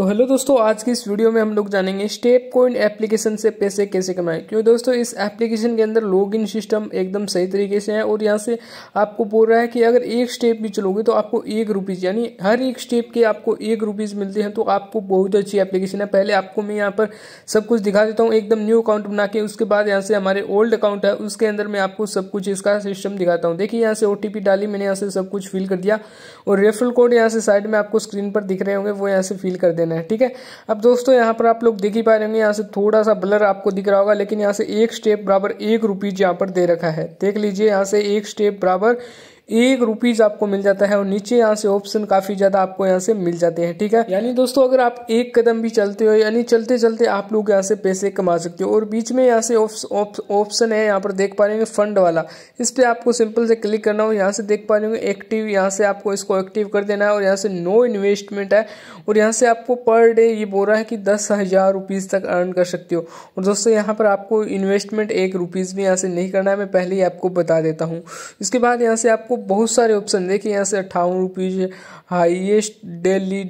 तो हेलो दोस्तों आज की इस वीडियो में हम लोग जानेंगे स्टेप कोइन एप्लीकेशन से पैसे कैसे कमाएं क्यों दोस्तों इस एप्लीकेशन के अंदर लॉगिन सिस्टम एकदम सही तरीके से है और यहाँ से आपको बोल रहा है कि अगर एक स्टेप भी चलोगे तो आपको एक रुपीज़ यानी हर एक स्टेप के आपको एक रुपीज़ मिलते हैं तो आपको बहुत अच्छी एप्लीकेशन है पहले आपको मैं यहाँ पर सब कुछ दिखा देता हूँ एकदम न्यू अकाउंट बना के उसके बाद यहाँ से हमारे ओल्ड अकाउंट है उसके अंदर मैं आपको सब कुछ इसका सिस्टम दिखाता हूँ देखिए यहाँ से ओ डाली मैंने यहाँ से सब कुछ फिल कर दिया और रेफरल कोड यहाँ से साइड में आपको स्क्रीन पर दिख रहे होंगे वो यहाँ से फिल कर देना लेना है ठीक है अब दोस्तों यहाँ पर आप लोग देख ही पा रहे होंगे यहाँ से थोड़ा सा ब्लर आपको दिख रहा होगा लेकिन यहाँ से एक स्टेप बराबर एक रुपीज यहाँ पर दे रखा है देख लीजिए यहाँ से एक स्टेप बराबर एक रुपीज आपको मिल जाता है और नीचे यहाँ से ऑप्शन काफी ज्यादा आपको यहाँ से मिल जाते हैं ठीक है यानी दोस्तों अगर आप एक कदम भी चलते हो यानी चलते चलते आप लोग यहाँ से पैसे कमा सकते हो और बीच में यहाँ से ऑप्शन है यहाँ पर देख पा रहे हैं फंड वाला इस पर आपको सिंपल से क्लिक करना हो यहाँ से देख पा रहे हो एक्टिव यहाँ से आपको इसको एक्टिव कर देना है और यहाँ से नो इन्वेस्टमेंट है और यहाँ से आपको पर डे ये बोल रहा है कि दस हजार रुपीज तक अर्न कर सकते हो और दोस्तों यहाँ पर आपको इन्वेस्टमेंट एक रुपीज भी यहाँ से नहीं करना है मैं पहले ही आपको बता देता हूँ इसके बाद यहाँ से आपको बहुत सारे ऑप्शन देखिए यहाँ से अट्ठावन रुपीज़ हाइएस्ट डेली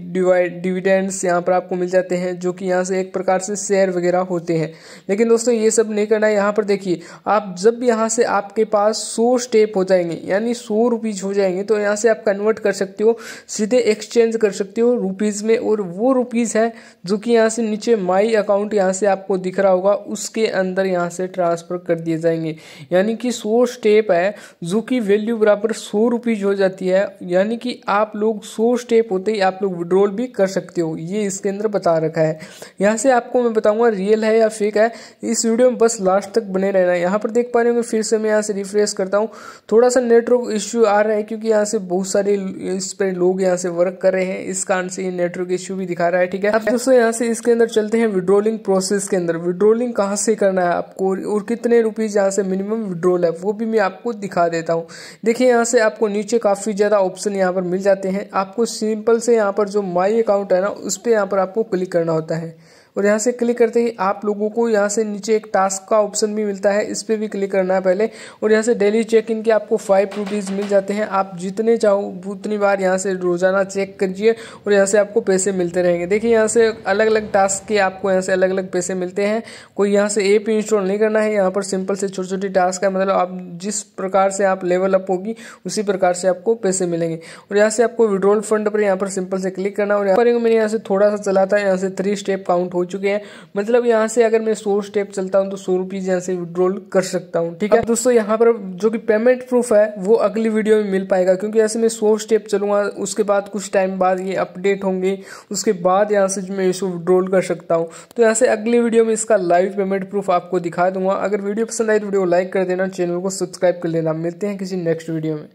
डिविडेंड्स यहाँ पर आपको मिल जाते हैं जो कि यहाँ से एक प्रकार से शेयर वगैरह होते हैं लेकिन दोस्तों ये सब नहीं करना है यहाँ पर देखिए आप जब यहाँ से आपके पास सौ स्टेप हो जाएंगे यानी सौ रुपीज़ हो जाएंगे तो यहाँ से आप कन्वर्ट कर सकते हो सीधे एक्सचेंज कर सकते हो रुपीज़ में और वो रुपीज़ है जो कि यहाँ से नीचे माई अकाउंट यहाँ से आपको दिख रहा होगा उसके अंदर यहाँ से ट्रांसफ़र कर दिए जाएंगे यानी कि सौ स्टेप है जो कि वैल्यू बराबर सौ रुपीज़ हो जाती है यानी कि आप लोग सौ स्टेप होते ही आप लोग विड्रॉल भी कर सकते हो ये इसके अंदर बता रखा है यहाँ से आपको मैं बताऊंगा रियल है या फेक है इस वीडियो में बस लास्ट तक बने रहना है यहाँ पर देख पा रहे होंगे फिर से मैं यहाँ से रिफ्रेश करता हूँ थोड़ा सा नेटवर्क इश्यू आ रहा है क्योंकि यहाँ से बहुत सारे इस पर लोग यहाँ से वर्क कर रहे हैं इस कारण से ये नेटवर्क इश्यू भी दिखा रहा है ठीक है अब दोस्तों यहाँ से इसके अंदर चलते हैं विड्रोलिंग प्रोसेस के अंदर विड्रोलिंग कहाँ से करना है आपको और कितने रुपीज़ यहाँ से मिनिमम विड्रोल है वो भी मैं आपको दिखा देता हूँ देखिए यहाँ से आपको नीचे काफ़ी ज़्यादा ऑप्शन यहाँ पर मिल जाते हैं आपको सिंपल से यहाँ पर जो माई अकाउंट है ना उस पर यहाँ पर आपको क्लिक करना होता है और यहाँ से क्लिक करते ही आप लोगों को यहाँ से नीचे एक टास्क का ऑप्शन भी मिलता है इस पर भी क्लिक करना है पहले और यहाँ से डेली चेक इन के आपको फाइव रुपीज़ मिल जाते हैं आप जितने चाहो उतनी बार यहाँ से रोज़ाना चेक करिए और यहाँ से आपको पैसे मिलते रहेंगे देखिए यहाँ से अलग अलग टास्क के आपको यहाँ से अलग अलग पैसे मिलते हैं कोई यहाँ से एप इंस्टॉल नहीं करना है यहाँ पर सिंपल से छोटी छोटी टास्क है मतलब आप जिस प्रकार से आप लेवल अप होगी उसी प्रकार से आपको पैसे मिलेंगे और यहाँ से आपको विड्रोल फंड पर यहाँ पर सिंपल से क्लिक करना और यहाँ पर मैंने यहाँ से थोड़ा सा चला था यहाँ से थ्री स्टेप काउंट हो हो चुके हैं मतलब यहाँ से अगर मैं सौ स्टेप चलता हूँ तो सौ रुपीज़ यहाँ से विड्रॉल कर सकता हूँ ठीक है दोस्तों यहाँ पर जो कि पेमेंट प्रूफ है वो अगली वीडियो में मिल पाएगा क्योंकि ऐसे मैं सौ स्टेप चलूंगा उसके बाद कुछ टाइम बाद ये अपडेट होंगे उसके बाद यहाँ से मैं इसको विड्रॉल कर सकता हूँ तो यहाँ से अगली वीडियो में इसका लाइव पेमेंट प्रूफ आपको दिखा दूंगा अगर वीडियो पसंद आए तो वीडियो लाइक कर देना चैनल को सब्सक्राइब कर लेना मिलते हैं किसी नेक्स्ट वीडियो में